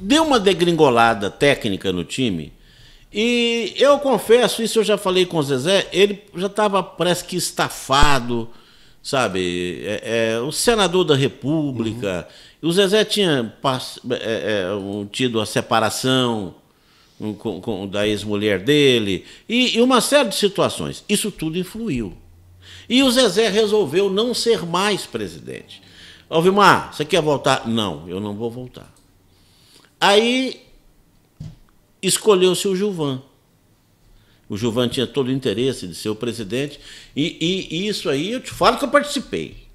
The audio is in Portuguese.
deu uma degringolada técnica no time. E eu confesso, isso eu já falei com o Zezé, ele já estava parece que estafado, sabe? É, é, o senador da República. Uhum. O Zezé tinha é, é, é tido a separação com, com, da ex-mulher dele e, e uma série de situações. Isso tudo influiu. E o Zezé resolveu não ser mais presidente. Alvimar, você quer voltar? Não, eu não vou voltar. Aí escolheu-se o Gilvan. O Gilvan tinha todo o interesse de ser o presidente, e, e, e isso aí eu te falo que eu participei.